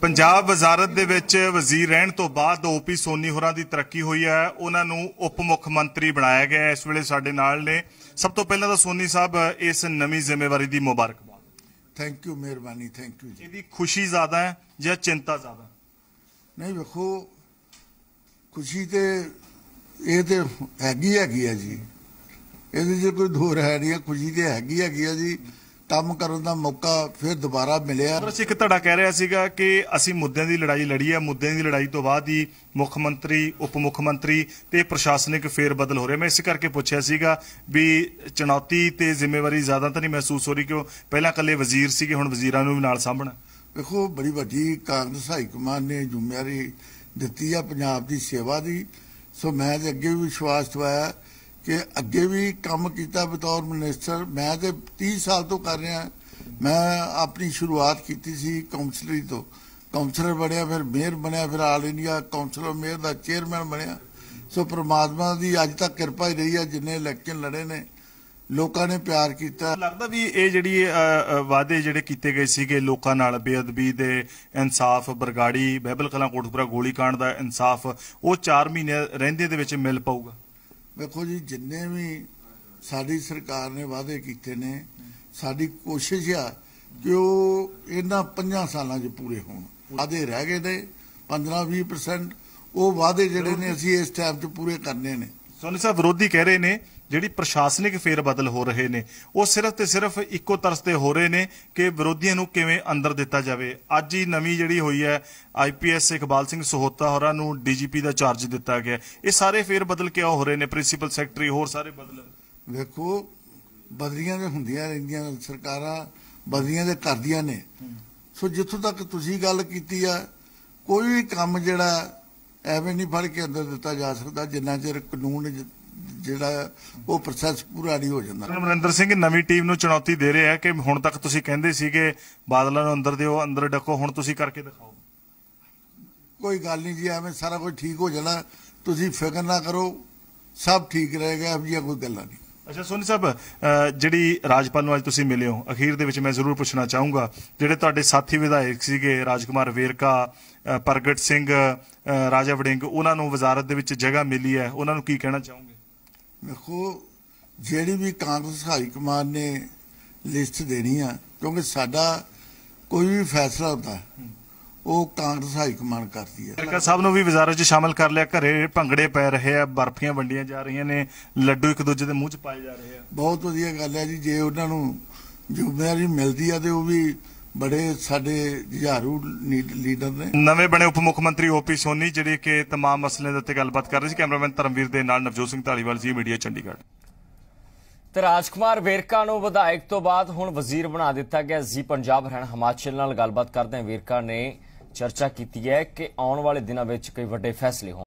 ਪੰਜਾਬ ਵਜ਼ਾਰਤ ਦੇ ਵਿੱਚ ਵਜ਼ੀਰ ਰਹਿਣ ਤੋਂ ਬਾਅਦ ਓਪੀ ਸੋਨੀ ਹੋਰਾਂ ਦੀ ਤਰੱਕੀ ਹੋਈ ਹੈ ਉਹਨਾਂ ਨੂੰ ਉਪ ਮੁੱਖ ਮੰਤਰੀ ਬਣਾਇਆ ਗਿਆ ਇਸ ਵੇਲੇ ਸਾਡੇ ਨਾਲ ਨੇ ਸਭ ਤੋਂ ਪਹਿਲਾਂ ਤਾਂ ਸੋਨੀ ਸਾਹਿਬ ਇਸ ਨਵੀਂ ਜ਼ਿੰਮੇਵਾਰੀ ਦੀ ਮੁਬਾਰਕਬਾਦ ਥੈਂਕ ਯੂ ਮਿਹਰਬਾਨੀ ਥੈਂਕ ਯੂ ਜੀ ਇਹਦੀ ਖੁਸ਼ੀ ਜ਼ਿਆਦਾ ਹੈ ਜਾਂ ਚਿੰਤਾ ਜ਼ਿਆਦਾ ਨਹੀਂ ਵੇਖੋ ਖੁਸ਼ੀ ਤੇ ਇਹ ਤੇ ਹੈਗੀ ਹੈਗੀ ਹੈ ਜੀ ਇਹਦੇ 'ਚ ਕੋਈ ਦੋਰ ਹੈ ਨਹੀਂ ਖੁਸ਼ੀ ਤੇ ਹੈਗੀ ਹੈਗੀ ਹੈ ਜੀ ਕੰਮ ਕਰਨ ਦਾ ਮੌਕਾ ਫਿਰ ਦੁਬਾਰਾ ਮਿਲਿਆ ਇੱਕ ਤੁਹਾਡਾ ਕਹਿ ਰਿਹਾ ਸੀਗਾ ਕਿ ਅਸੀਂ ਮੁੱਦਿਆਂ ਦੀ ਲੜਾਈ ਲੜੀ ਹੈ ਮੁੱਦਿਆਂ ਦੀ ਲੜਾਈ ਤੋਂ ਬਾਅਦ ਹੀ ਮੁੱਖ ਮੰਤਰੀ ਉਪ ਮੁੱਖ ਮੰਤਰੀ ਤੇ ਪ੍ਰਸ਼ਾਸਨਿਕ ਫੇਰ ਬਦਲ ਹੋ ਰਿਹਾ ਮੈਂ ਇਸੇ ਕਰਕੇ ਪੁੱਛਿਆ ਸੀਗਾ ਵੀ ਚੁਣੌਤੀ ਤੇ ਜ਼ਿੰਮੇਵਾਰੀ ਜ਼ਿਆਦਾ ਤਾਂ ਨਹੀਂ ਮਹਿਸੂਸ ਹੋ ਰਹੀ ਕਿਉਂ ਪਹਿਲਾਂ ਕੱਲੇ ਵਜ਼ੀਰ ਸੀਗੇ ਹੁਣ ਵਜ਼ੀਰਾਂ ਨੂੰ ਵੀ ਨਾਲ ਸਾਹਮਣਾ ਵੇਖੋ ਬੜੀ ਵੱਡੀ ਕਾਂਗਰਸ ਹਾਈ ਕਮਾਨ ਨੇ ਜ਼ਿੰਮੇਵਾਰੀ ਦਿੱਤੀ ਆ ਪੰਜਾਬ ਦੀ ਸੇਵਾ ਦੀ ਸੋ ਮੈਂ ਅੱਗੇ ਵੀ ਵਿਸ਼ਵਾਸ ਦਵਾਇਆ ਕਿ ਅੱਗੇ ਵੀ ਕੰਮ ਕੀਤਾ ਬਤੌਰ ਮਿਨਿਸਟਰ ਮੈਂ ਤੇ 30 ਸਾਲ ਤੋਂ ਕਰ ਰਿਹਾ ਮੈਂ ਆਪਣੀ ਸ਼ੁਰੂਆਤ ਕੀਤੀ ਸੀ ਕਾਉਂਸਲਰੀ ਤੋਂ ਕਾਉਂਸਲਰ ਬਣਿਆ ਫਿਰ ਮੇਅਰ ਬਣਿਆ ਫਿਰ ਆਲ ਇੰਡੀਆ ਕਾਉਂਸਲਰ ਮੇਅਰ ਦਾ ਚੇਅਰਮੈਨ ਬਣਿਆ ਸੋ ਪ੍ਰਮਾਤਮਾ ਦੀ ਅੱਜ ਤੱਕ ਕਿਰਪਾ ਹੀ ਰਹੀ ਹੈ ਜਿੰਨੇ ਇਲੈਕਸ਼ਨ ਲੜੇ ਨੇ ਲੋਕਾਂ ਨੇ ਪਿਆਰ ਕੀਤਾ ਲੱਗਦਾ ਵੀ ਇਹ ਜਿਹੜੀ ਵਾਅਦੇ ਜਿਹੜੇ ਕੀਤੇ ਗਏ ਸੀਗੇ ਲੋਕਾਂ ਨਾਲ ਬੇਅਦਬੀ ਦੇ ਇਨਸਾਫ ਬਰਗਾੜੀ ਬਹਿਬਲ ਕਲਾਂ ਕੋਟਪੁਰਾ ਗੋਲੀकांड ਦਾ ਇਨਸਾਫ ਉਹ 4 ਮਹੀਨੇ ਰਹਿੰਦੇ ਦੇ ਵਿੱਚ ਮਿਲ ਪਾਊਗਾ ਵੇਖੋ ਜੀ ਜਿੰਨੇ ਵੀ ਸਾਡੀ ਸਰਕਾਰ ਨੇ ਵਾਅਦੇ ਕੀਤੇ ਨੇ ਸਾਡੀ ਕੋਸ਼ਿਸ਼ ਆ ਕਿ ਉਹ ਇਹਨਾਂ 5 ਸਾਲਾਂ 'ਚ ਪੂਰੇ ਹੋਣ ਵਾਅਦੇ ਰਹਿ ਗਏ ਨੇ 15-20% ਉਹ ਵਾਅਦੇ ਜਿਹੜੇ ਨੇ ਅਸੀਂ ਇਸ ਟਾਈਮ 'ਚ ਪੂਰੇ ਕਰਨੇ ਨੇ ਸੋਨੀ ਸਾਹਿਬ ਵਿਰੋਧੀ ਕਹਿ ਰਹੇ ਨੇ ਜਿਹੜੀ ਪ੍ਰਸ਼ਾਸਨਿਕ ਫੇਰ ਬਦਲ ਹੋ ਰਹੇ ਨੇ ਉਹ ਸਿਰਫ ਤੇ ਸਿਰਫ ਇੱਕੋ ਤਰਸ ਤੇ ਹੋ ਰਹੇ ਨੇ ਕਿ ਵਿਰੋਧੀਆਂ ਨੂੰ ਕਿਵੇਂ ਅੰਦਰ ਦਿੱਤਾ ਜਾਵੇ ਅੱਜ ਹੀ ਨਵੀਂ ਜਿਹੜੀ ਹੋਈ ਹੈ ਆਈਪੀਐਸ ਇਕਬਾਲ ਸਿੰਘ ਸਹੋਤਾ ਹੋਰਾਂ ਨੂੰ ਡੀਜੀਪੀ ਦਾ ਚਾਰਜ ਦਿੱਤਾ ਗਿਆ ਇਹ ਸਾਰੇ ਫੇਰ ਬਦਲ ਕਿਉਂ ਹੋ ਰਹੇ ਨੇ ਪ੍ਰਿੰਸੀਪਲ ਸੈਕਟਰੀ ਹੋਰ ਸਾਰੇ ਬਦਲ ਵੇਖੋ ਬਦਲੀਆਂ ਦੇ ਹੁੰਦੀਆਂ ਰਹਿੰਦੀਆਂ ਸਰਕਾਰਾਂ ਬਦਲੀਆਂ ਦੇ ਕਰਦੀਆਂ ਨੇ ਸੋ ਜਿੱਥੋਂ ਤੱਕ ਤੁਸੀਂ ਗੱਲ ਕੀਤੀ ਆ ਕੋਈ ਵੀ ਕੰਮ ਜਿਹੜਾ ਐਵੇਂ ਨਹੀਂ ਫੜ ਕੇ ਅੰਦਰ ਦਿੱਤਾ ਜਾ ਸਕਦਾ ਜਿੰਨਾ ਚਿਰ ਕਾਨੂੰਨ ਜਿਹੜਾ ਉਹ ਪ੍ਰੋਸੈਸ ਪੂਰਾ ਨਹੀਂ ਹੋ ਜਾਂਦਾ ਅਮਰਿੰਦਰ ਸਿੰਘ ਨਵੀਂ ਟੀਮ ਨੂੰ ਚੁਣੌਤੀ ਦੇ ਰਿਹਾ ਕਿ ਹੁਣ ਤੱਕ ਤੁਸੀਂ ਕਹਿੰਦੇ ਸੀਗੇ ਬਾਦਲਾਂ ਨੂੰ ਅੰਦਰ ਦਿਓ ਅੰਦਰ ਡੱਕੋ ਹੁਣ ਤੁਸੀਂ ਕਰਕੇ ਦਿਖਾਓ ਕੋਈ ਗੱਲ ਨਹੀਂ ਜੀ ਐਵੇਂ ਸਾਰਾ ਕੁਝ ਠੀਕ ਹੋ ਜਾਣਾ ਤੁਸੀਂ ਫਿਕਰ ਨਾ ਕਰੋ ਸਭ ਠੀਕ ਰਹੇਗਾ ਇਹ ਕੋਈ ਗੱਲ ਨਹੀਂ ਅੱਛਾ ਸੋਨੀ ਸਾਹਿਬ ਜਿਹੜੀ ਰਾਜਪਾਲ ਨੂੰ ਅੱਜ ਤੁਸੀਂ ਮਿਲੇ ਹੋ ਅਖੀਰ ਦੇ ਵਿੱਚ ਮੈਂ ਜ਼ਰੂਰ ਪੁੱਛਣਾ ਚਾਹੂੰਗਾ ਜਿਹੜੇ ਤੁਹਾਡੇ ਸਾਥੀ ਵਿਧਾਇਕ ਸੀਗੇ ਰਾਜਕੁਮਾਰ ਵੇਰਕਾ ਪ੍ਰਗਟ ਸਿੰਘ ਰਾਜਾ ਵੜਿੰਗ ਉਹਨਾਂ ਨੂੰ ਵਜ਼ਾਰਤ ਦੇ ਵਿੱਚ ਜਗ੍ਹਾ ਮਿਲੀ ਹੈ ਉਹਨਾਂ ਨੂੰ ਕੀ ਕਹਿਣਾ ਚਾਹੋਗੇ ਵੇਖੋ ਜਿਹੜੀ ਵੀ ਕਾਂਗਰਸ ਹਾਈ ਕਮਾਨ ਨੇ ਲਿਸਟ ਦੇਣੀ ਆ ਕਿਉਂਕਿ ਸਾਡਾ ਕੋਈ ਵੀ ਫੈਸਲਾ ਹੁੰਦਾ ਉਹ ਕਾਂਗਰਸ ਹਾਈ ਕਮਾਂਡ ਕਰਦੀ ਹੈ ਸਰਕਾਰ ਸਾਹਿਬ ਨੂੰ ਵੀ ਵਿਜ਼ਾਰਤ 'ਚ ਸ਼ਾਮਲ ਕਰ ਲਿਆ ਘਰੇ ਭੰਗੜੇ ਪੈ ਰਹੇ ਆ ਬਰਫੀਆਂ ਵੰਡੀਆਂ ਜਾ ਰਹੀਆਂ ਨੇ ਲੱਡੂ ਇੱਕ ਦੂਜੇ ਦੇ ਮੂੰਹ 'ਚ ਪਾਏ ਜਾ ਰਹੇ ਆ ਬਹੁਤ ਵਧੀਆ ਗੱਲ ਹੈ ਜੀ ਜੇ ਉਹਨਾਂ ਨੂੰ ਜ਼ਿੰਮੇਵਾਰੀ ਮਿਲਦੀ ਆ ਤੇ ਉਹ ਵੀ ਬੜੇ ਸਾਡੇ ਜਿਹਾਰੂ ਲੀਡਰ ਨੇ ਨਵੇਂ ਬਣੇ ਉਪ ਮੁੱਖ ਮੰਤਰੀ ਓਪੀ ਸੋਨੀ ਜਿਹੜੇ ਕਿ तमाम ਮਸਲੇ ਦੇ ਉੱਤੇ ਗੱਲਬਾਤ ਕਰ ਰਹੇ ਸੀ ਕੈਮਰਾਮੈਨ ਧਰਮਵੀਰ ਦੇ ਨਾਲ ਨਵਜੋਤ ਸਿੰਘ ਢਾਲੀਵਾਲ ਜੀ ਮੀਡੀਆ ਚੰਡੀਗੜ੍ਹ ਤੇ ਰਾਜਕੁਮਾਰ ਵੇਰਕਾ ਨੂੰ ਵਿਧਾਇਕ ਤੋਂ ਬਾਅਦ ਹੁਣ ਵਜ਼ੀਰ ਬਣਾ ਦਿੱਤਾ ਗਿਆ ਜੀ ਪੰਜਾਬ ਹਰਿਆਣਾ ਹਿਮਾਚਲ ਨਾਲ ਗੱਲਬਾਤ ਕਰਦੇ ਵੇਰਕਾ ਨੇ ਚਰਚਾ ਕੀਤੀ ਹੈ ਕਿ ਆਉਣ ਵਾਲੇ ਦਿਨਾਂ ਵਿੱਚ ਕਈ ਵੱਡੇ ਫੈਸਲੇ